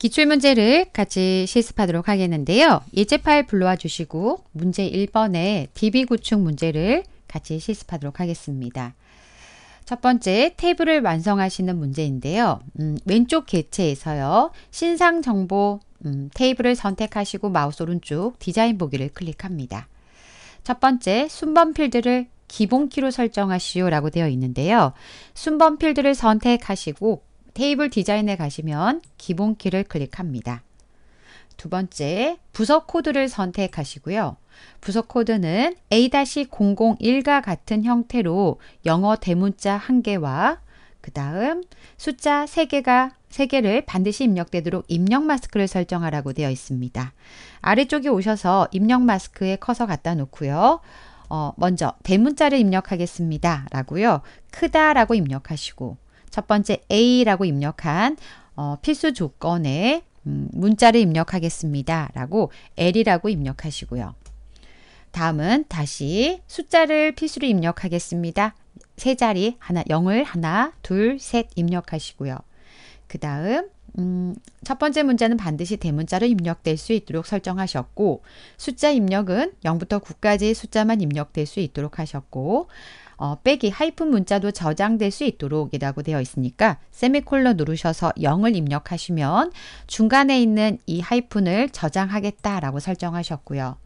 기출문제를 같이 실습하도록 하겠는데요. 예제 파일 불러와 주시고 문제 1번의 DB 구축 문제를 같이 실습하도록 하겠습니다. 첫 번째 테이블을 완성하시는 문제인데요. 음, 왼쪽 개체에서요. 신상 정보 음, 테이블을 선택하시고 마우스 오른쪽 디자인 보기를 클릭합니다. 첫 번째 순번 필드를 기본키로 설정하시오 라고 되어 있는데요. 순번 필드를 선택하시고 테이블 디자인에 가시면 기본 키를 클릭합니다. 두 번째, 부서 코드를 선택하시고요. 부서 코드는 A-001과 같은 형태로 영어 대문자 1개와 그 다음 숫자 3개가 3개를 반드시 입력되도록 입력 마스크를 설정하라고 되어 있습니다. 아래쪽에 오셔서 입력 마스크에 커서 갖다 놓고요. 어, 먼저 대문자를 입력하겠습니다. 라고요. 크다 라고 입력하시고 첫 번째 A라고 입력한 어, 필수 조건에 음, 문자를 입력하겠습니다. 라고 L이라고 입력하시고요. 다음은 다시 숫자를 필수로 입력하겠습니다. 세 자리 하나 0을 하나 둘셋 입력하시고요. 그 다음 음, 첫 번째 문자는 반드시 대문자로 입력될 수 있도록 설정하셨고 숫자 입력은 0부터 9까지 숫자만 입력될 수 있도록 하셨고 어, 빼기 하이픈 문자도 저장될 수 있도록이라고 되어 있으니까 세미콜론 누르셔서 0을 입력하시면 중간에 있는 이 하이픈을 저장하겠다라고 설정하셨고요.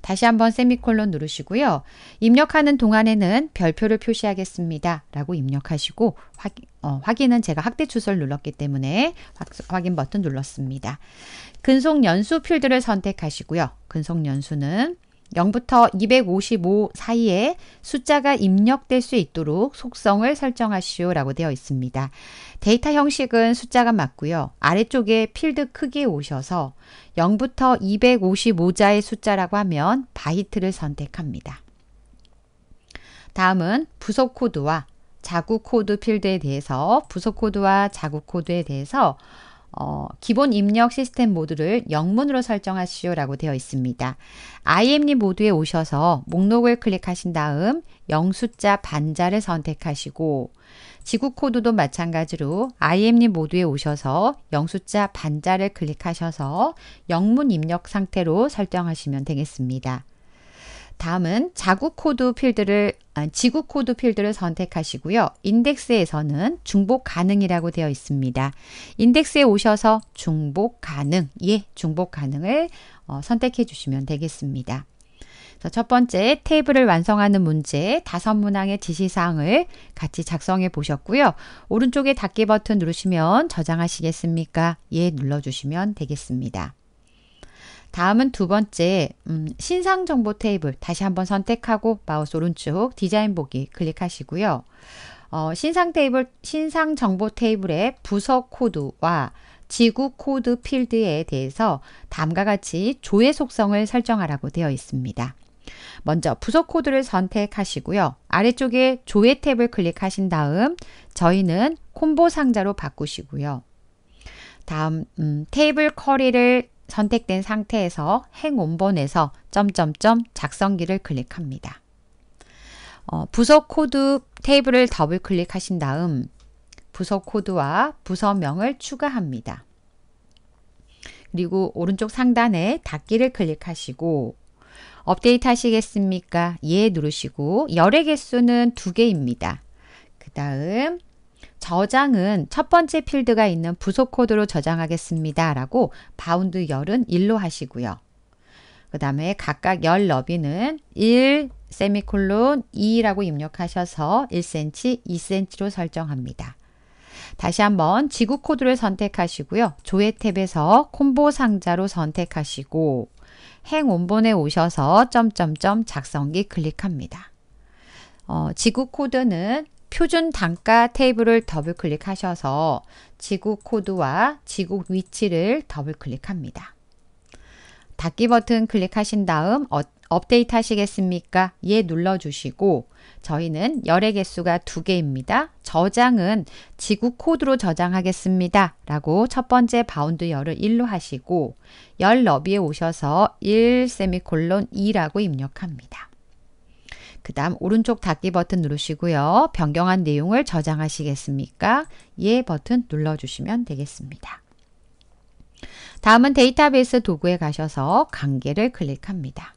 다시 한번 세미콜론 누르시고요. 입력하는 동안에는 별표를 표시하겠습니다. 라고 입력하시고 확, 어, 확인은 제가 확대 주소를 눌렀기 때문에 확, 인 버튼 눌렀습니다. 근속 연수 필드를 선택하시고요. 근속 연수는 0부터 255 사이에 숫자가 입력될 수 있도록 속성을 설정하시오라고 되어 있습니다. 데이터 형식은 숫자가 맞고요. 아래쪽에 필드 크기에 오셔서 0부터 255자의 숫자라고 하면 바이트를 선택합니다. 다음은 부속 코드와 자구 코드 필드에 대해서 부속 코드와 자구 코드에 대해서 어, 기본 입력 시스템 모드를 영문으로 설정하시오라고 되어 있습니다. IM님 모드에 오셔서 목록을 클릭하신 다음 영숫자 반자를 선택하시고 지구 코드도 마찬가지로 IM님 모드에 오셔서 영숫자 반자를 클릭하셔서 영문 입력 상태로 설정하시면 되겠습니다. 다음은 자구 코드 필드를 아, 지구 코드 필드를 선택하시고요. 인덱스에서는 중복 가능이라고 되어 있습니다. 인덱스에 오셔서 중복 가능, 예, 중복 가능을 어, 선택해 주시면 되겠습니다. 첫 번째 테이블을 완성하는 문제 다섯 문항의 지시사항을 같이 작성해 보셨고요. 오른쪽에 닫기 버튼 누르시면 저장하시겠습니까? 예 눌러주시면 되겠습니다. 다음은 두 번째 음, 신상 정보 테이블 다시 한번 선택하고 마우스 오른쪽 디자인 보기 클릭하시고요. 어, 신상 테이블 신상 정보 테이블의 부서 코드와 지구 코드 필드에 대해서 다음과 같이 조회 속성을 설정하라고 되어 있습니다. 먼저 부서 코드를 선택하시고요. 아래쪽에 조회 탭을 클릭하신 다음 저희는 콤보 상자로 바꾸시고요. 다음 음, 테이블 커리를 선택된 상태에서 행원본에서 점점점 작성기를 클릭합니다. 어, 부서 코드 테이블을 더블 클릭하신 다음 부서 코드와 부서명을 추가합니다. 그리고 오른쪽 상단에 닫기를 클릭하시고 업데이트 하시겠습니까? 예 누르시고 열의 개수는 2개입니다. 그 다음 저장은 첫 번째 필드가 있는 부속 코드로 저장하겠습니다. 라고 바운드 열은 1로 하시고요. 그 다음에 각각 열 너비는 1, 세미콜론 2라고 입력하셔서 1cm, 2cm로 설정합니다. 다시 한번 지구 코드를 선택하시고요. 조회 탭에서 콤보 상자로 선택하시고 행 원본에 오셔서 점점점 작성기 클릭합니다. 어, 지구 코드는 표준 단가 테이블을 더블 클릭하셔서 지구 코드와 지구 위치를 더블 클릭합니다. 닫기 버튼 클릭하신 다음 어, 업데이트 하시겠습니까? 예 눌러주시고 저희는 열의 개수가 두개입니다 저장은 지구 코드로 저장하겠습니다. 라고 첫 번째 바운드 열을 1로 하시고 열 너비에 오셔서 1 세미콜론 2라고 입력합니다. 그 다음 오른쪽 닫기 버튼 누르시고요. 변경한 내용을 저장하시겠습니까? 예 버튼 눌러주시면 되겠습니다. 다음은 데이터베이스 도구에 가셔서 관계를 클릭합니다.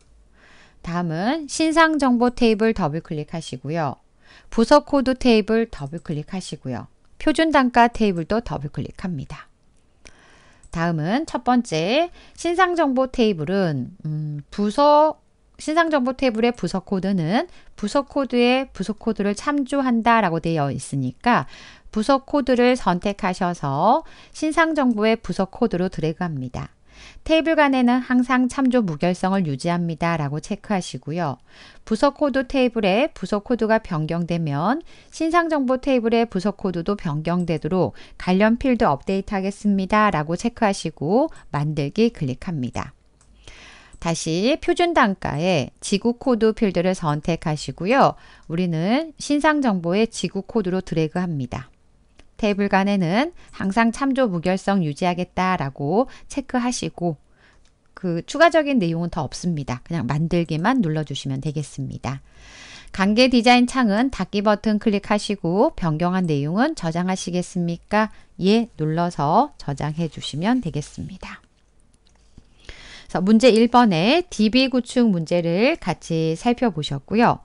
다음은 신상 정보 테이블 더블 클릭하시고요. 부서 코드 테이블 더블 클릭하시고요. 표준 단가 테이블도 더블 클릭합니다. 다음은 첫 번째 신상 정보 테이블은 음, 부서 신상정보 테이블의 부서 코드는 부서 코드에 부서 코드를 참조한다 라고 되어 있으니까 부서 코드를 선택하셔서 신상정보의 부서 코드로 드래그합니다. 테이블 간에는 항상 참조 무결성을 유지합니다. 라고 체크하시고요. 부서 코드 테이블에 부서 코드가 변경되면 신상정보 테이블의 부서 코드도 변경되도록 관련 필드 업데이트 하겠습니다. 라고 체크하시고 만들기 클릭합니다. 다시 표준 단가의 지구 코드 필드를 선택하시고요. 우리는 신상 정보의 지구 코드로 드래그 합니다. 테이블 간에는 항상 참조 무결성 유지하겠다라고 체크하시고 그 추가적인 내용은 더 없습니다. 그냥 만들기만 눌러주시면 되겠습니다. 관계 디자인 창은 닫기 버튼 클릭하시고 변경한 내용은 저장하시겠습니까? 예 눌러서 저장해 주시면 되겠습니다. 그래서 문제 1번의 DB 구축 문제를 같이 살펴보셨고요.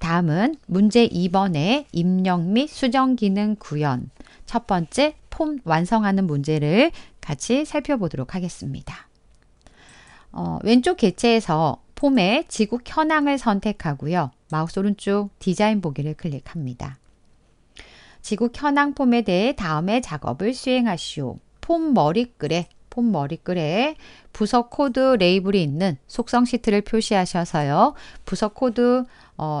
다음은 문제 2번의 입력 및 수정 기능 구현. 첫 번째 폼 완성하는 문제를 같이 살펴보도록 하겠습니다. 어, 왼쪽 개체에서 폼의 지구 현황을 선택하고요. 마우스 오른쪽 디자인 보기를 클릭합니다. 지구 현황 폼에 대해 다음의 작업을 수행하시오. 폼 머리글에 폼 머리글에 부서 코드 레이블이 있는 속성 시트를 표시하셔서요. 부서 코드 어,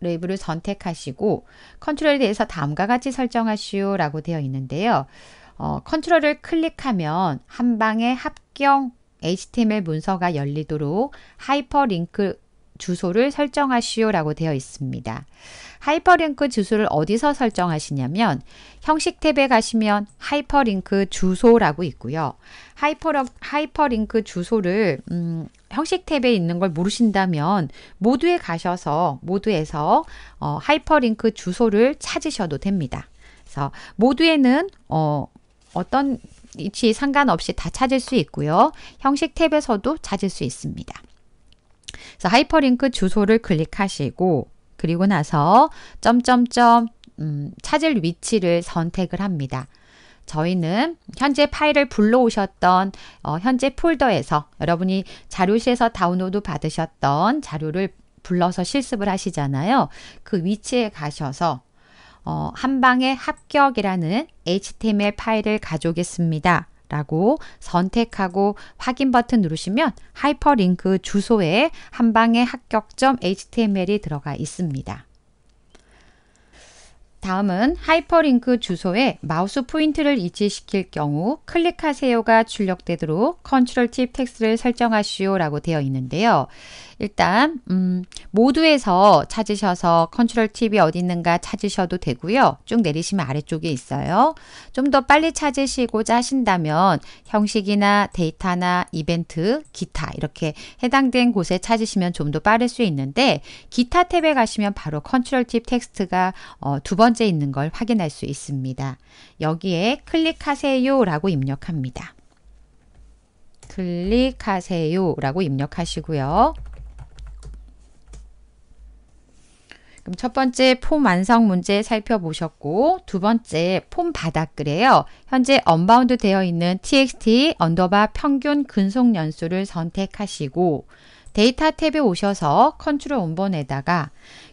레이블을 선택하시고 컨트롤에 대해서 다음과 같이 설정하시오 라고 되어 있는데요. 어, 컨트롤을 클릭하면 한 방에 합경 HTML 문서가 열리도록 하이퍼링크 주소를 설정하시오 라고 되어 있습니다. 하이퍼링크 주소를 어디서 설정하시냐면 형식 탭에 가시면 하이퍼링크 주소라고 있고요. 하이퍼, 하이퍼링크 주소를 음, 형식 탭에 있는 걸 모르신다면 모두에 가셔서 모두에서 어, 하이퍼링크 주소를 찾으셔도 됩니다. 그래서 모두에는 어, 어떤 위치 상관없이 다 찾을 수 있고요. 형식 탭에서도 찾을 수 있습니다. 그래서 하이퍼링크 주소를 클릭하시고 그리고 나서 점점점 음, 찾을 위치를 선택을 합니다. 저희는 현재 파일을 불러오셨던 어, 현재 폴더에서 여러분이 자료실에서 다운로드 받으셨던 자료를 불러서 실습을 하시잖아요. 그 위치에 가셔서 어, 한방에 합격이라는 HTML 파일을 가져오겠습니다. 라고 선택하고 확인 버튼 누르시면 하이퍼링크 주소에 한방에 합격점 html이 들어가 있습니다. 다음은 하이퍼링크 주소에 마우스 포인트를 이치시킬 경우 클릭하세요가 출력되도록 컨트롤 팁 텍스트를 설정하시오 라고 되어 있는데요. 일단 음, 모두에서 찾으셔서 컨트롤 팁이 어디 있는가 찾으셔도 되고요. 쭉 내리시면 아래쪽에 있어요. 좀 더 빨리 찾으시고자 하신다면 형식이나 데이터나 이벤트, 기타 이렇게 해당된 곳에 찾으시면 좀 더 빠를 수 있는데 기타 탭에 가시면 바로 컨트롤 팁 텍스트가 어, 두 번째 있는 걸 확인할 수 있습니다. 여기에 클릭하세요 라고 입력합니다. 클릭하세요 라고 입력하시고요. 그럼 첫 번째 폼 완성 문제 살펴보셨고 두 번째 폼 바닥글이에요. 현재 언바운드 되어 있는 txt 언더바 평균 근속 연수를 선택하시고 데이터 탭에 오셔서 컨트롤 원본에다가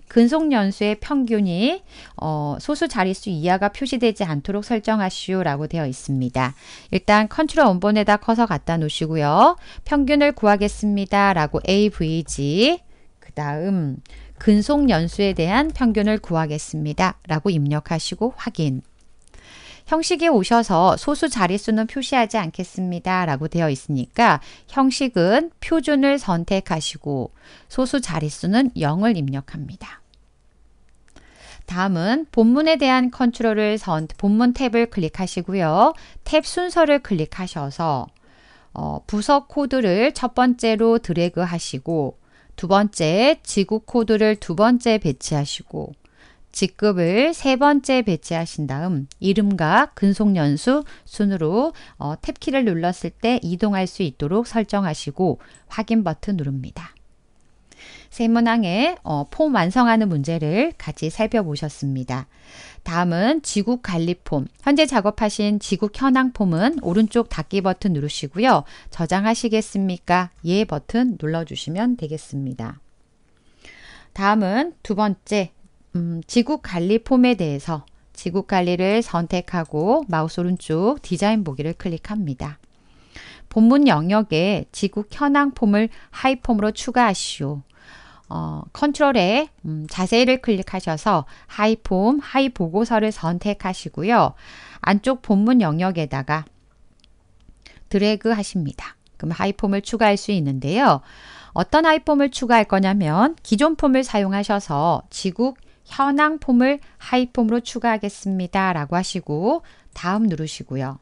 근속 연수의 평균이 어, 소수 자릿수 이하가 표시되지 않도록 설정하시오라고 되어 있습니다. 일단 컨트롤 원본에다 커서 갖다 놓으시고요. 평균을 구하겠습니다라고 avg 그 다음 근속 연수에 대한 평균을 구하겠습니다. 라고 입력하시고 확인. 형식에 오셔서 소수 자릿수는 표시하지 않겠습니다. 라고 되어 있으니까 형식은 표준을 선택하시고 소수 자릿수는 0을 입력합니다. 다음은 본문에 대한 컨트롤을 선, 본문 탭을 클릭하시고요. 탭 순서를 클릭하셔서 어, 부서 코드를 첫 번째로 드래그 하시고 두 번째, 지구 코드를 두 번째 배치하시고 직급을 세 번째 배치하신 다음 이름과 근속연수 순으로 어, 탭키를 눌렀을 때 이동할 수 있도록 설정하시고 확인 버튼 누릅니다. 세문항의 어, 폼 완성하는 문제를 같이 살펴보셨습니다. 다음은 지국 관리 폼. 현재 작업하신 지국 현황 폼은 오른쪽 닫기 버튼 누르시고요. 저장하시겠습니까? 예 버튼 눌러주시면 되겠습니다. 다음은 두 번째, 음, 지국 관리 폼에 대해서 지국 관리를 선택하고 마우스 오른쪽 디자인 보기를 클릭합니다. 본문 영역에 지국 현황 폼을 하이 폼으로 추가하시오. 어, 컨트롤에 음, 자세히를 클릭하셔서 하이 폼, 하이 보고서를 선택하시고요. 안쪽 본문 영역에다가 드래그 하십니다. 그럼 하이 폼을 추가할 수 있는데요. 어떤 하이 폼을 추가할 거냐면 기존 폼을 사용하셔서 지국 현황 폼을 하이 폼으로 추가하겠습니다. 라고 하시고 다음 누르시고요.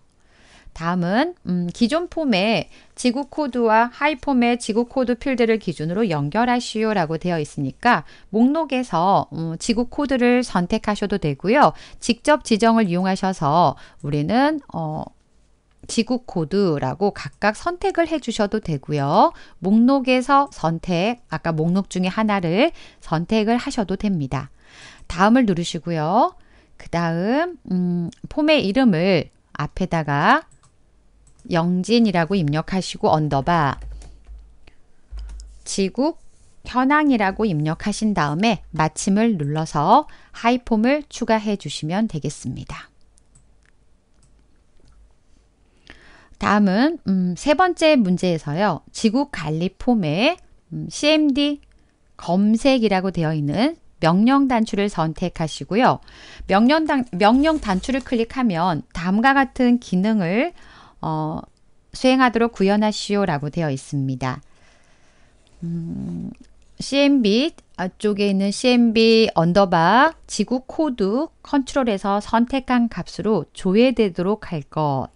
다음은 음, 기존 폼에 지구 코드와 하이 폼의 지구 코드 필드를 기준으로 연결하시오라고 되어 있으니까 목록에서 음, 지구 코드를 선택하셔도 되고요. 직접 지정을 이용하셔서 우리는 어, 지구 코드라고 각각 선택을 해주셔도 되고요. 목록에서 선택, 아까 목록 중에 하나를 선택을 하셔도 됩니다. 다음을 누르시고요. 그 다음 음, 폼의 이름을 앞에다가 영진이라고 입력하시고 언더바 지국 현황이라고 입력하신 다음에 마침을 눌러서 하이폼을 추가해 주시면 되겠습니다. 다음은 음, 세 번째 문제에서요. 지구 관리 폼에 음, CMD 검색이라고 되어 있는 명령 단추를 선택하시고요. 명령, 단, 명령 단추를 클릭하면 다음과 같은 기능을 어, 수행하도록 구현하시오라고 되어 있습니다. 음, CMB 쪽에 있는 CMB 언더바 지구 코드 컨트롤에서 선택한 값으로 조회되도록 할 것.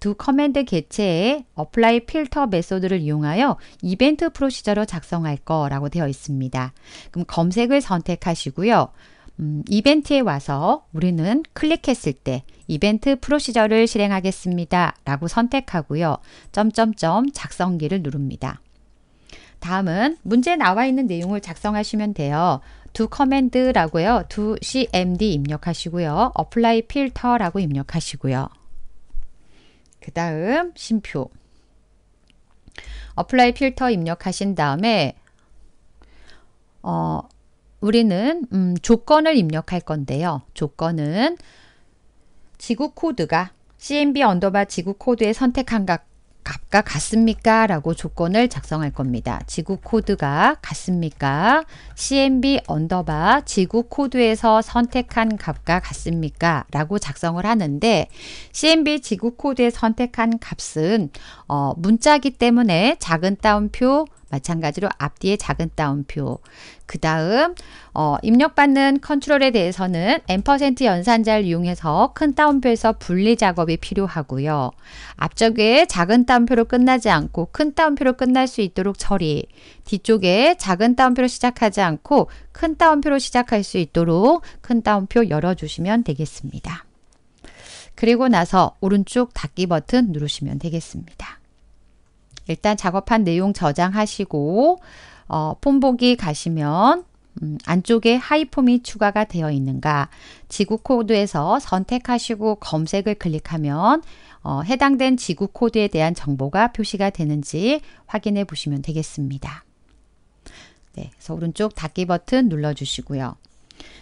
두 커맨드 개체에 apply 필터 메소드를 이용하여 이벤트 프로시저로 작성할 거라고 되어 있습니다. 그럼 검색을 선택하시고요. 음, 이벤트에 와서 우리는 클릭했을 때 이벤트 프로시저를 실행하겠습니다. 라고 선택하고요. 점점점 작성기를 누릅니다. 다음은 문제 나와 있는 내용을 작성하시면 돼요. 두 커맨드라고요. 두 cmd 입력하시고요. apply 필터라고 입력하시고요. 그 다음 심표 apply 필터 입력하신 다음에 어, 우리는 음, 조건을 입력할 건데요. 조건은 지구 코드가 CMB 언더바 지구 코드에 선택한 값 값과 같습니까? 라고 조건을 작성할 겁니다. 지구 코드가 같습니까? CMB 언더바 지구 코드에서 선택한 값과 같습니까? 라고 작성을 하는데 CMB 지구 코드에 선택한 값은 어, 문자기 때문에 작은 따옴표 마찬가지로 앞뒤에 작은 따옴표. 그 다음 어, 입력받는 컨트롤에 대해서는 n% 연산자를 이용해서 큰 따옴표에서 분리 작업이 필요하고요. 앞쪽에 작은 따옴표로 끝나지 않고 큰 따옴표로 끝날 수 있도록 처리. 뒤쪽에 작은 따옴표로 시작하지 않고 큰 따옴표로 시작할 수 있도록 큰 따옴표 열어주시면 되겠습니다. 그리고 나서 오른쪽 닫기 버튼 누르시면 되겠습니다. 일단 작업한 내용 저장하시고 어, 폼 보기 가시면 음, 안쪽에 하이폼이 추가가 되어 있는가 지구 코드에서 선택하시고 검색을 클릭하면 어, 해당된 지구 코드에 대한 정보가 표시가 되는지 확인해 보시면 되겠습니다. 네, 그래서 오른쪽 닫기 버튼 눌러주시고요.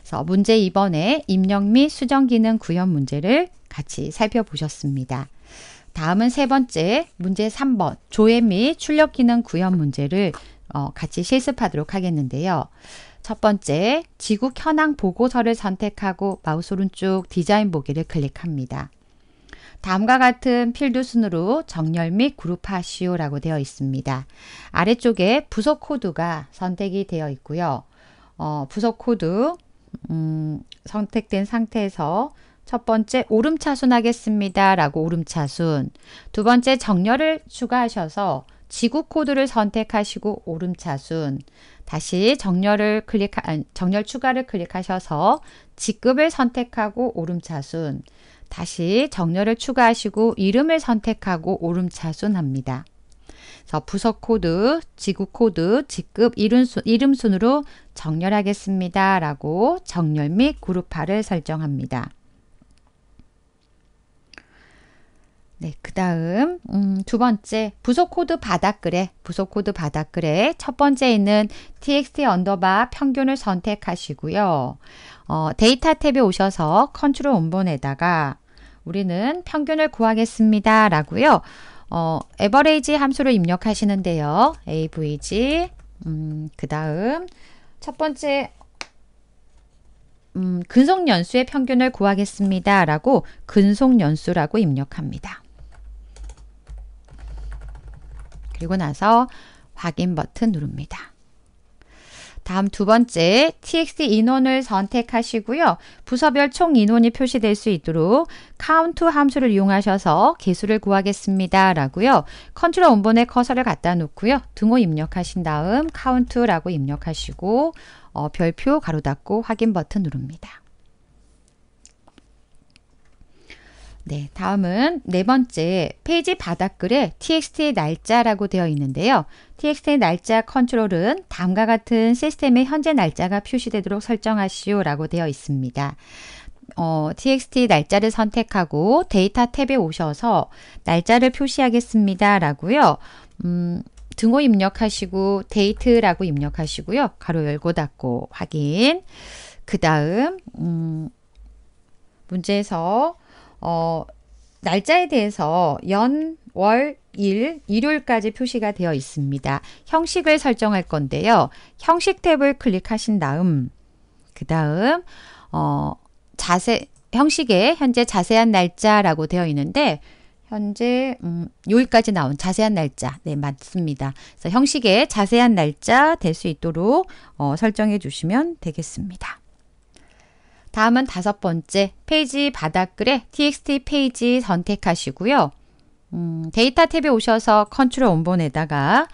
그래서 문제 2번에 입력 및 수정 기능 구현 문제를 같이 살펴보셨습니다. 다음은 세 번째 문제 3번 조회 및 출력 기능 구현 문제를 어, 같이 실습하도록 하겠는데요. 첫 번째, 지구 현황 보고서를 선택하고 마우스 오른쪽 디자인 보기를 클릭합니다. 다음과 같은 필드 순으로 정렬 및 그룹하시오라고 되어 있습니다. 아래쪽에 부속 코드가 선택이 되어 있고요. 어, 부속 코드 음, 선택된 상태에서 첫 번째 오름차순 하겠습니다. 라고 오름차순. 두 번째 정렬을 추가하셔서 지구 코드를 선택하시고 오름차순. 다시 정렬을 클릭 정렬 추가를 클릭하셔서 직급을 선택하고 오름차순. 다시 정렬을 추가하시고 이름을 선택하고 오름차순 합니다. 그래서 부석 코드, 지구 코드, 직급, 이름순, 이름순으로 정렬하겠습니다. 라고 정렬 및 그룹화를 설정합니다. 네, 그 다음 음, 두 번째 부속 코드 바닥글에 부속 코드 바닥글에 첫 번째 있는 txt 언더바 평균을 선택하시고요. 어, 데이터 탭에 오셔서 컨트롤 온본에다가 우리는 평균을 구하겠습니다. 라고요. 어, 에버레이지 함수를 입력하시는데요. avg 음, 그 다음 첫 번째 음, 근속연수의 평균을 구하겠습니다. 라고 근속연수라고 입력합니다. 그리고 나서 확인 버튼 누릅니다. 다음 두 번째, TX 인원을 선택하시고요. 부서별 총 인원이 표시될 수 있도록 카운트 함수를 이용하셔서 개수를 구하겠습니다. 라고요. 컨트롤 원본에 커서를 갖다 놓고요. 등호 입력하신 다음 카운트라고 입력하시고 어, 별표 가로 닫고 확인 버튼 누릅니다. 네, 다음은 네 번째 페이지 바닥글에 txt의 날짜라고 되어 있는데요. txt의 날짜 컨트롤은 다음과 같은 시스템의 현재 날짜가 표시되도록 설정하시오라고 되어 있습니다. 어, txt 날짜를 선택하고 데이터 탭에 오셔서 날짜를 표시하겠습니다. 라고요. 음, 등호 입력하시고 데이트라고 입력하시고요. 가로 열고 닫고 확인. 그 다음 음, 문제에서 어, 날짜에 대해서 연, 월, 일, 일요일까지 표시가 되어 있습니다. 형식을 설정할 건데요. 형식 탭을 클릭하신 다음, 그 다음, 어, 자세, 형식에 현재 자세한 날짜라고 되어 있는데, 현재 음, 요일까지 나온 자세한 날짜, 네 맞습니다. 그래서 형식에 자세한 날짜 될 수 있도록 어, 설정해 주시면 되겠습니다. 다음은 다섯 번째 페이지 바닥글에 txt 페이지 선택하시고요. 음, 데이터 탭에 오셔서 컨트롤 원본에다가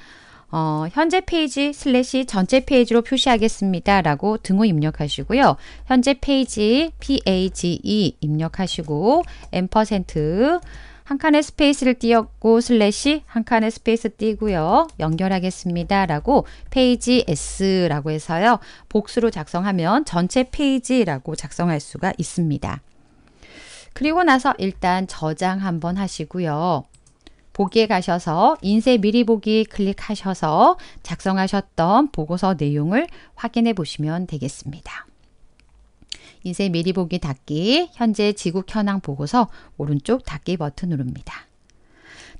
어, 현재 페이지 슬래시 전체 페이지로 표시하겠습니다. 라고 등호 입력하시고요. 현재 페이지 PAGE 입력하시고 엠퍼센트 한 칸의 스페이스를 띄었고 슬래시 한 칸의 스페이스 띄고요. 연결하겠습니다. 라고 페이지 S라고 해서요. 복수로 작성하면 전체 페이지라고 작성할 수가 있습니다. 그리고 나서 일단 저장 한번 하시고요. 보기에 가셔서 인쇄 미리 보기 클릭하셔서 작성하셨던 보고서 내용을 확인해 보시면 되겠습니다. 인쇄 미리 보기 닫기, 현재 지국 현황 보고서 오른쪽 닫기 버튼 누릅니다.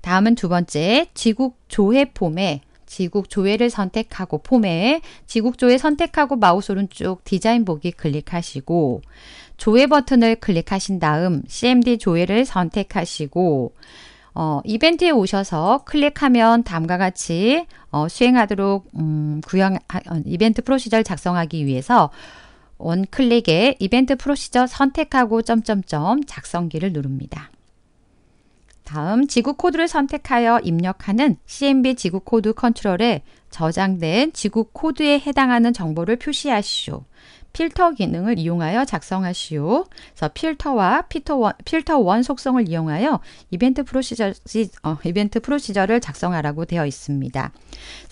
다음은 두 번째, 지국 조회 폼에 지국 조회를 선택하고 폼에 지국 조회 선택하고 마우스 오른쪽 디자인 보기 클릭하시고 조회 버튼을 클릭하신 다음 CMD 조회를 선택하시고 어, 이벤트에 오셔서 클릭하면 다음과 같이 어, 수행하도록 음, 구형 아, 어, 이벤트 프로시저를 작성하기 위해서 원클릭에 이벤트 프로시저 선택하고 점점점 작성기를 누릅니다. 다음 지구 코드를 선택하여 입력하는 CMB 지구 코드 컨트롤에 저장된 지구 코드에 해당하는 정보를 표시하시오. 필터 기능을 이용하여 작성하시오. 그래서 필터와 필터 원, 필터 원 속성을 이용하여 이벤트 프로시저 어, 이벤트 프로시저를 작성하라고 되어 있습니다.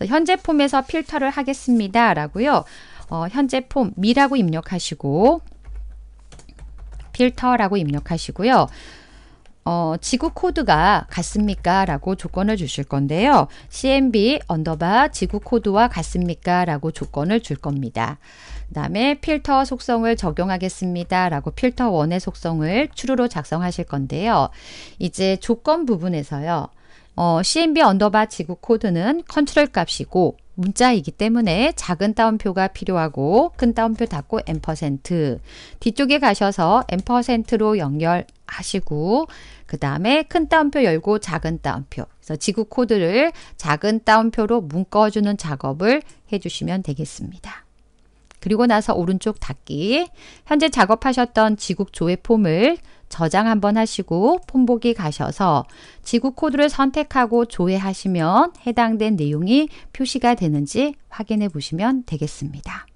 현재 폼에서 필터를 하겠습니다라고요. 어, 현재 폼 미라고 입력하시고 필터라고 입력하시고요. 어, 지구 코드가 같습니까? 라고 조건을 주실 건데요. cmb 언더바 지구 코드와 같습니까? 라고 조건을 줄 겁니다. 그 다음에 필터 속성을 적용하겠습니다. 라고 필터 원의 속성을 true로 작성하실 건데요. 이제 조건 부분에서요. 어, cmb 언더바 지구 코드는 컨트롤 값이고 문자이기 때문에 작은 따옴표가 필요하고 큰 따옴표 닫고 앰퍼센트 뒤쪽에 가셔서 앰퍼센트로 연결하시고 그 다음에 큰 따옴표 열고 작은 따옴표 그래서 지구 코드를 작은 따옴표로 묶어주는 작업을 해주시면 되겠습니다. 그리고 나서 오른쪽 닫기 현재 작업하셨던 지국 조회 폼을 저장 한번 하시고 폰보기 가셔서 지구 코드를 선택하고 조회하시면 해당된 내용이 표시가 되는지 확인해 보시면 되겠습니다.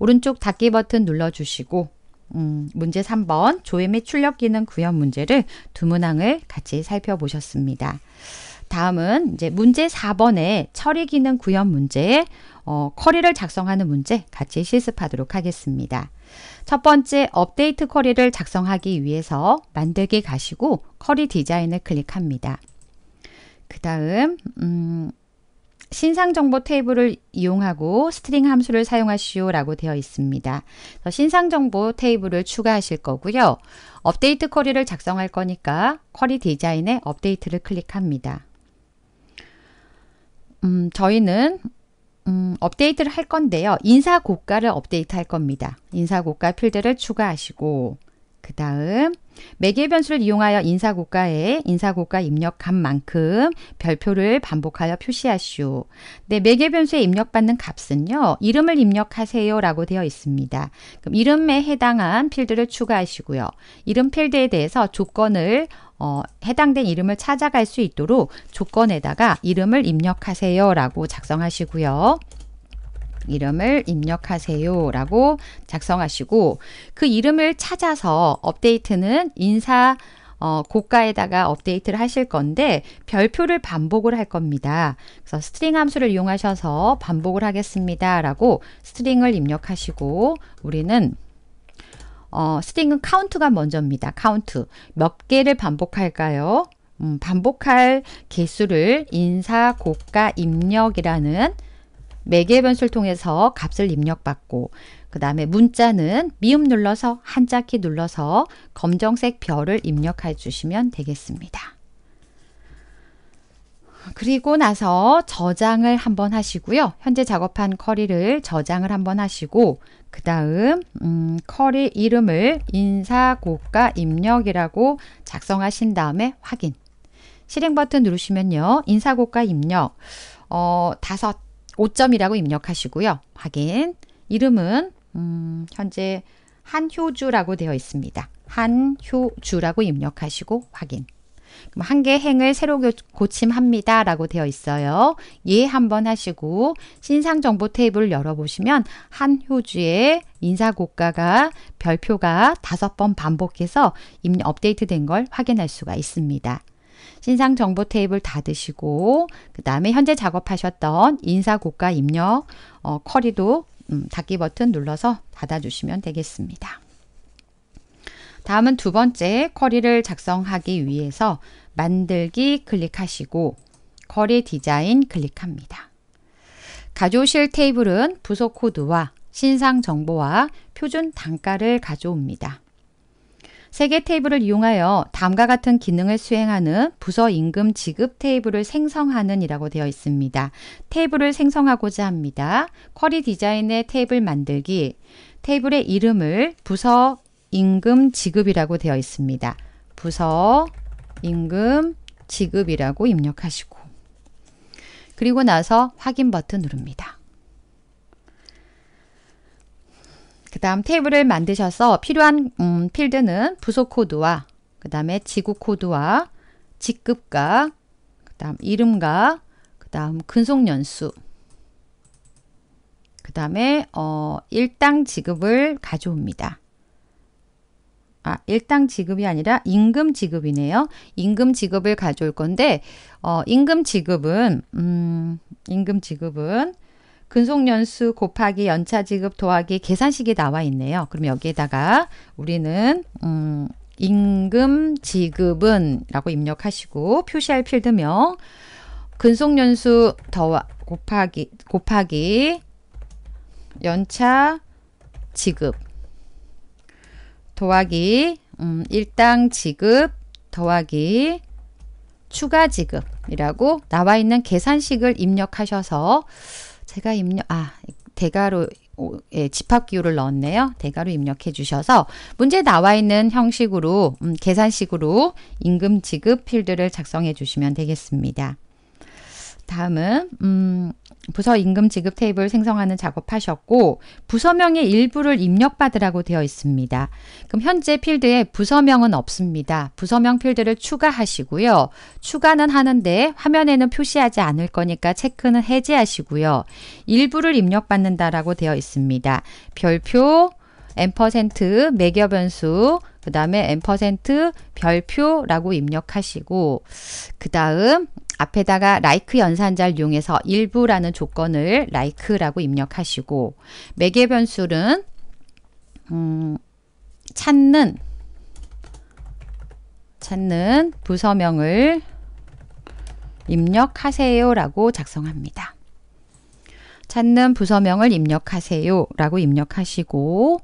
오른쪽 닫기 버튼 눌러주시고 음, 문제 3번 조회 및 출력 기능 구현 문제를 두 문항을 같이 살펴보셨습니다. 다음은 이제 문제 4번의 처리 기능 구현 문제에 어, 커리를 작성하는 문제 같이 실습하도록 하겠습니다. 첫 번째 업데이트 쿼리를 작성하기 위해서 만들기 가시고 쿼리 디자인을 클릭합니다. 그 다음 음, 신상 정보 테이블을 이용하고 스트링 함수를 사용하시오 라고 되어 있습니다. 신상 정보 테이블을 추가하실 거고요. 업데이트 쿼리를 작성할 거니까 쿼리 디자인에 업데이트를 클릭합니다. 음, 저희는 음, 업데이트를 할 건데요. 인사 고가를 업데이트 할 겁니다. 인사 고가 필드를 추가하시고 그 다음 매개 변수를 이용하여 인사 고가에 인사 고가 입력한 만큼 별표를 반복하여 표시하시오. 네, 매개 변수에 입력받는 값은요. 이름을 입력하세요라고 되어 있습니다. 그럼 이름에 해당한 필드를 추가하시고요. 이름 필드에 대해서 조건을 어, 해당된 이름을 찾아갈 수 있도록 조건에다가 이름을 입력하세요 라고 작성하시고요. 이름을 입력하세요 라고 작성하시고 그 이름을 찾아서 업데이트는 인사 어, 고가에다가 업데이트를 하실 건데 별표를 반복을 할 겁니다. 그래서 스트링 함수를 이용하셔서 반복을 하겠습니다 라고 스트링을 입력하시고 우리는 어, 스팅은 카운트가 먼저입니다. 카운트. 몇 개를 반복할까요? 음, 반복할 개수를 인사, 고가, 입력이라는 매개 변수를 통해서 값을 입력받고 그 다음에 문자는 미음 눌러서 한자키 눌러서 검정색 별을 입력해 주시면 되겠습니다. 그리고 나서 저장을 한번 하시고요. 현재 작업한 커리를 저장을 한번 하시고 그 다음 음, 커리 이름을 인사고가 입력이라고 작성하신 다음에 확인 실행 버튼 누르시면요. 인사고가 입력 어, 다섯 5점이라고 입력하시고요. 확인 이름은 음, 현재 한효주라고 되어 있습니다. 한효주라고 입력하시고 확인 그럼 한개 행을 새로 고침합니다. 라고 되어 있어요. 예 한번 하시고 신상 정보 테이블 열어보시면 한 효주의 인사고가가 별표가 다섯 번 반복해서 이미 업데이트된 걸 확인할 수가 있습니다. 신상 정보 테이블 닫으시고 그 다음에 현재 작업하셨던 인사고가 입력 어, 커리도 음, 닫기 버튼 눌러서 닫아주시면 되겠습니다. 다음은 두 번째 쿼리를 작성하기 위해서 만들기 클릭하시고 쿼리 디자인 클릭합니다. 가져오실 테이블은 부속 코드와 신상 정보와 표준 단가를 가져옵니다. 세 개 테이블을 이용하여 다음과 같은 기능을 수행하는 부서 임금 지급 테이블을 생성하는 이라고 되어 있습니다. 테이블을 생성하고자 합니다. 쿼리 디자인의 테이블 만들기, 테이블의 이름을 부서 임금 지급이라고 되어 있습니다. 부서 임금 지급이라고 입력하시고 그리고 나서 확인 버튼 누릅니다. 그 다음 테이블을 만드셔서 필요한 음, 필드는 부속 코드와 그 다음에 지구 코드와 직급과 그 다음 이름과 그 다음 근속연수 그 다음에 어, 일당 지급을 가져옵니다. 아, 일당 지급이 아니라 임금 지급이네요. 임금 지급을 가져올 건데, 어, 임금 지급은, 음, 임금 지급은 근속연수 곱하기 연차 지급 더하기 계산식이 나와 있네요. 그럼 여기에다가 우리는, 음, 임금 지급은 라고 입력하시고, 표시할 필드명, 근속연수 더 곱하기, 곱하기 연차 지급. 더하기 음, 일당 지급 더하기 추가 지급이라고 나와 있는 계산식을 입력하셔서 제가 입력 아 대가로 예, 집합 기호를 넣었네요. 대가로 입력해 주셔서 문제 나와 있는 형식으로 음, 계산식으로 임금 지급 필드를 작성해 주시면 되겠습니다. 다음은 음, 부서 임금 지급 테이블 생성하는 작업하셨고 부서명의 일부를 입력받으라고 되어 있습니다. 그럼 현재 필드에 부서명은 없습니다. 부서명 필드를 추가하시고요. 추가는 하는데 화면에는 표시하지 않을 거니까 체크는 해제하시고요. 일부를 입력받는다라고 되어 있습니다. 별표, 엠 매겨 변수, 그 다음에 엠 별표라고 입력하시고 그 다음 앞에다가 like 연산자를 이용해서 일부라는 조건을 like라고 입력하시고 매개 변수는 음, 찾는 찾는 부서명을 입력하세요 라고 작성합니다. 찾는 부서명을 입력하세요 라고 입력하시고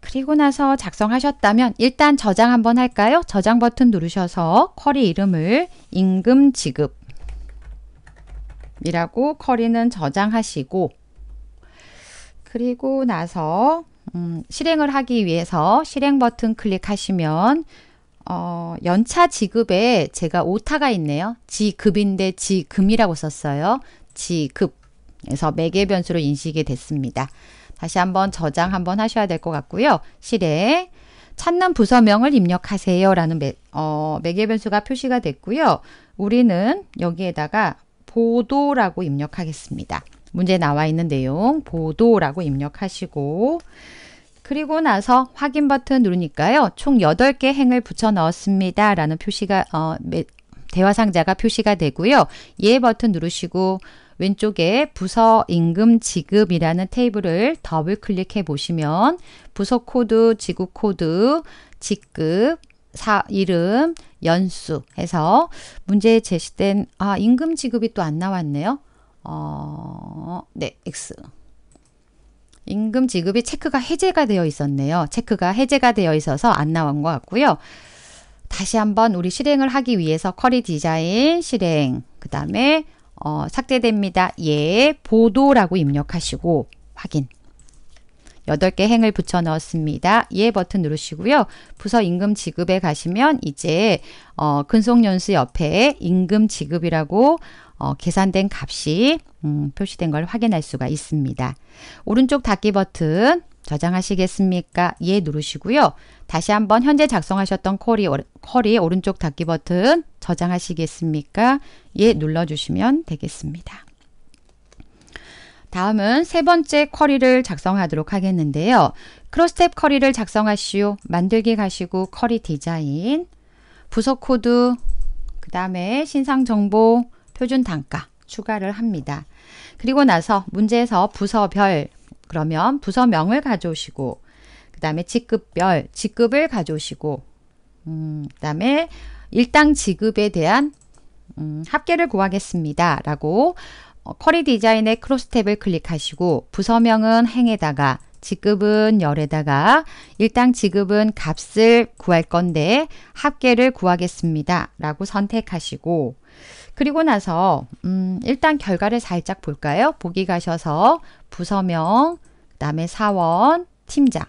그리고 나서 작성하셨다면 일단 저장 한번 할까요? 저장 버튼 누르셔서 쿼리 이름을 임금 지급 이라고 쿼리는 저장하시고 그리고 나서 음, 실행을 하기 위해서 실행 버튼 클릭하시면 어, 연차 지급에 제가 오타가 있네요. 지급인데 지금이라고 썼어요. 지급 그서 매개 변수로 인식이 됐습니다. 다시 한번 저장 한번 하셔야 될 것 같고요. 실에 찾는 부서명을 입력하세요. 라는 매, 어, 매개 변수가 표시가 됐고요. 우리는 여기에다가 보도라고 입력하겠습니다. 문제 나와 있는 내용 보도라고 입력하시고 그리고 나서 확인 버튼 누르니까요. 총 8개 행을 붙여 넣었습니다. 라는 표시가 어, 매, 대화 상자가 표시가 되고요. 예 버튼 누르시고 왼쪽에 부서 임금 지급이라는 테이블을 더블 클릭해 보시면 부서 코드, 지구 코드, 직급, 사, 이름, 연수 해서 문제에 제시된 아 임금 지급이 또 안 나왔네요. 어, 네, X. 임금 지급이 체크가 해제가 되어 있었네요. 체크가 해제가 되어 있어서 안 나온 것 같고요. 다시 한번 우리 실행을 하기 위해서 쿼리 디자인 실행, 그 다음에 어, 삭제됩니다. 예, 보도라고 입력하시고 확인. 8개 행을 붙여 넣었습니다. 예 버튼 누르시고요. 부서 임금 지급에 가시면 이제 어, 근속연수 옆에 임금 지급이라고 어, 계산된 값이 음, 표시된 걸 확인할 수가 있습니다. 오른쪽 닫기 버튼 저장하시겠습니까? 예 누르시고요. 다시 한번 현재 작성하셨던 쿼리, 쿼리 오른쪽 닫기 버튼 저장하시겠습니까? 예 눌러주시면 되겠습니다. 다음은 세 번째 쿼리를 작성하도록 하겠는데요. 크로스탭 쿼리를 작성하시오. 만들기 가시고 쿼리 디자인, 부서 코드, 그 다음에 신상 정보, 표준 단가 추가를 합니다. 그리고 나서 문제에서 부서별 그러면 부서명을 가져오시고 그 다음에 직급별, 직급을 가져오시고 음, 그 다음에 일당 지급에 대한 음, 합계를 구하겠습니다. 라고 어, 커리 디자인의 크로스 탭을 클릭하시고 부서명은 행에다가 직급은 열에다가 일당 지급은 값을 구할 건데 합계를 구하겠습니다. 라고 선택하시고 그리고 나서 음, 일단 결과를 살짝 볼까요? 보기 가셔서 부서명, 그다음에 사원, 팀장.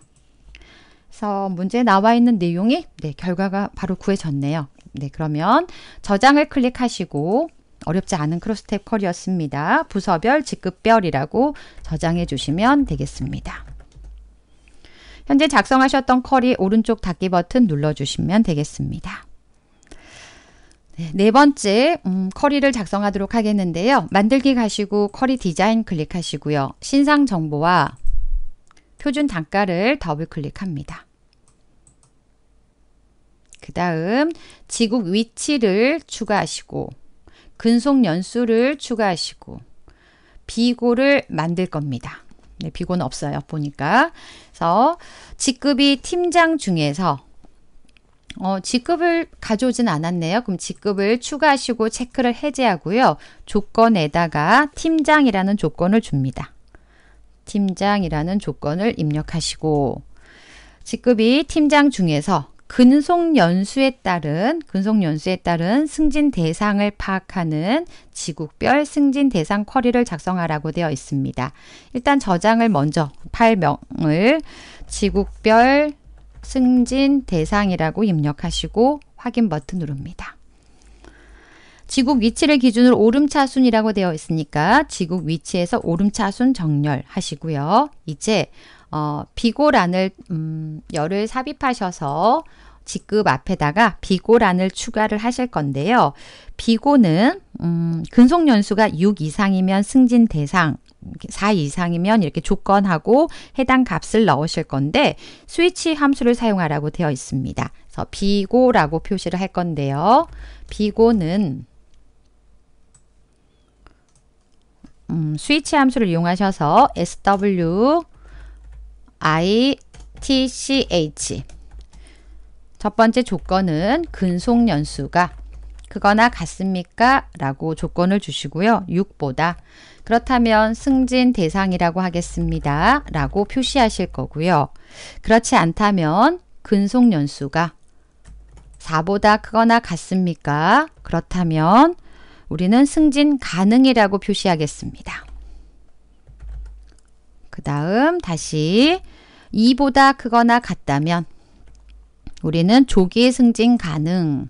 그래서 문제에 나와 있는 내용이 네, 결과가 바로 구해졌네요. 네, 그러면 저장을 클릭하시고 어렵지 않은 크로스탭 쿼리였습니다. 부서별, 직급별이라고 저장해 주시면 되겠습니다. 현재 작성하셨던 쿼리 오른쪽 닫기 버튼 눌러주시면 되겠습니다. 네 번째 음, 커리를 작성하도록 하겠는데요. 만들기 가시고 커리 디자인 클릭하시고요. 신상 정보와 표준 단가를 더블 클릭합니다. 그 다음 지국 위치를 추가하시고 근속 연수를 추가하시고 비고를 만들 겁니다. 네, 비고는 없어요. 보니까. 그래서 직급이 팀장 중에서 어, 직급을 가져오진 않았네요. 그럼 직급을 추가하시고 체크를 해제하고요. 조건에다가 팀장이라는 조건을 줍니다. 팀장이라는 조건을 입력하시고 직급이 팀장 중에서 근속 연수에 따른 근속 연수에 따른 승진 대상을 파악하는 지국별 승진 대상 쿼리를 작성하라고 되어 있습니다. 일단 저장을 먼저 파일 명을 지국별 승진 대상이라고 입력하시고 확인 버튼 누릅니다. 지국 위치를 기준으로 오름차순이라고 되어 있으니까 지국 위치에서 오름차순 정렬하시고요. 이제 어, 비고란을 음, 열을 삽입하셔서 직급 앞에다가 비고란을 추가를 하실 건데요. 비고는 음, 근속연수가 6 이상이면 승진 대상, 4 이상이면 이렇게 조건하고 해당 값을 넣으실 건데 스위치 함수를 사용하라고 되어 있습니다. 그래서 비고라고 표시를 할 건데요. 비고는 음, 스위치 함수를 이용하셔서 sw i t c h 첫 번째 조건은 근속 연수가 그거나 같습니까? 라고 조건을 주시고요. 6보다 그렇다면 승진 대상이라고 하겠습니다. 라고 표시하실 거고요. 그렇지 않다면 근속 연수가 4보다 크거나 같습니까? 그렇다면 우리는 승진 가능이라고 표시하겠습니다. 그 다음 다시 2보다 크거나 같다면 우리는 조기 승진 가능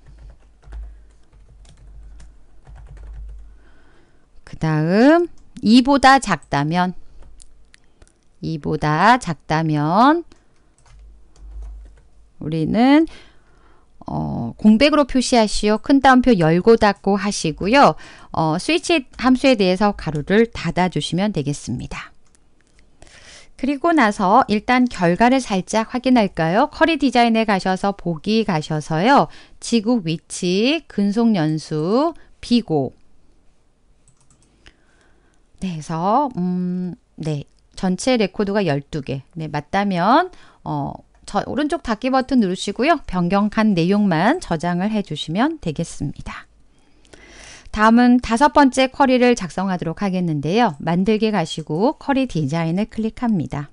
그 다음 2보다 작다면 2보다 작다면 우리는 어, 공백으로 표시하시오. 큰 따옴표 열고 닫고 하시고요. 어, 스위치 함수에 대해서 가로를 닫아주시면 되겠습니다. 그리고 나서 일단 결과를 살짝 확인할까요? 커리 디자인에 가셔서 보기 가셔서요. 지구 위치, 근속 연수, 비고, 그래서 음, 네. 전체 레코드가 12개. 네, 맞다면 어, 저 오른쪽 닫기 버튼 누르시고요. 변경한 내용만 저장을 해 주시면 되겠습니다. 다음은 다섯 번째 쿼리를 작성하도록 하겠는데요. 만들기 가시고 쿼리 디자인을 클릭합니다.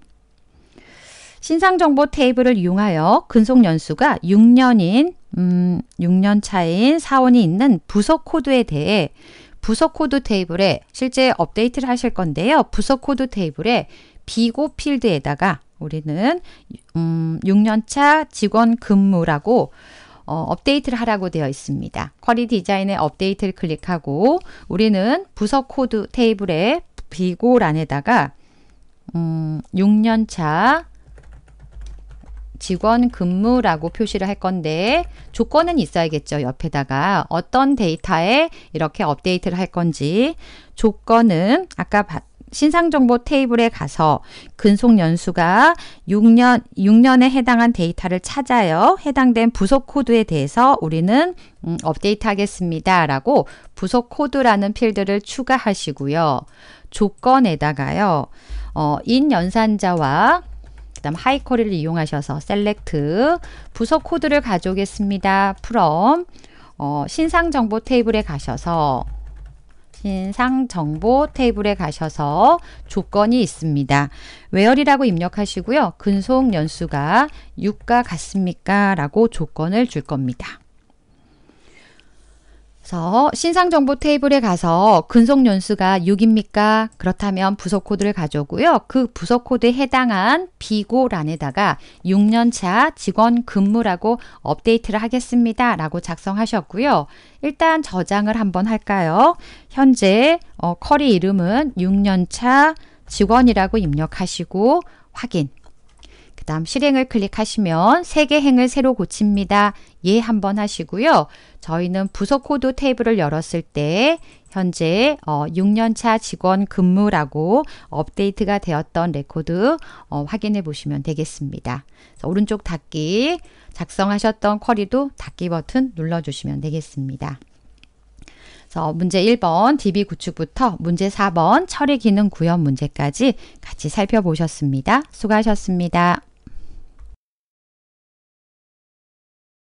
신상 정보 테이블을 이용하여 근속 연수가 6년인 음, 6년 차인 사원이 있는 부서 코드에 대해 부서 코드 테이블에 실제 업데이트를 하실 건데요. 부서 코드 테이블에 비고 필드에다가 우리는 음, 6년차 직원 근무라고 어, 업데이트를 하라고 되어 있습니다. 쿼리 디자인의 업데이트를 클릭하고 우리는 부서 코드 테이블에 비고란에다가 음, 6년차 직원 근무라고 표시를 할 건데 조건은 있어야겠죠. 옆에다가 어떤 데이터에 이렇게 업데이트를 할 건지 조건은 아까 신상정보 테이블에 가서 근속 연수가 6년, 6년에 해당한 데이터를 찾아요. 해당된 부속 코드에 대해서 우리는 음, 업데이트 하겠습니다. 라고 부속 코드라는 필드를 추가하시고요. 조건에다가요. 어, 인 연산자와 다음 하이커리를 이용하셔서 셀렉트 부서 코드를 가져오겠습니다. from 어, 신상 정보 테이블에 가셔서 신상 정보 테이블에 가셔서 조건이 있습니다. 외열이라고 입력하시고요. 근속 연수가 6과 같습니까? 라고 조건을 줄 겁니다. 그래서 신상 정보 테이블에 가서 근속 연수가 6입니까? 그렇다면 부속 코드를 가져오고요. 그 부속 코드에 해당한 비고란에다가 6년차 직원 근무라고 업데이트를 하겠습니다. 라고 작성하셨고요. 일단 저장을 한번 할까요? 현재 어, 커리 이름은 6년차 직원이라고 입력하시고 확인 다음 실행을 클릭하시면 세 개 행을 새로 고칩니다. 예 한번 하시고요. 저희는 부서 코드 테이블을 열었을 때 현재 6년차 어, 직원 근무라고 업데이트가 되었던 레코드 어, 확인해 보시면 되겠습니다. 오른쪽 닫기 작성하셨던 쿼리도 닫기 버튼 눌러주시면 되겠습니다. 그래서 문제 1번 DB 구축부터 문제 4번 처리 기능 구현 문제까지 같이 살펴보셨습니다. 수고하셨습니다.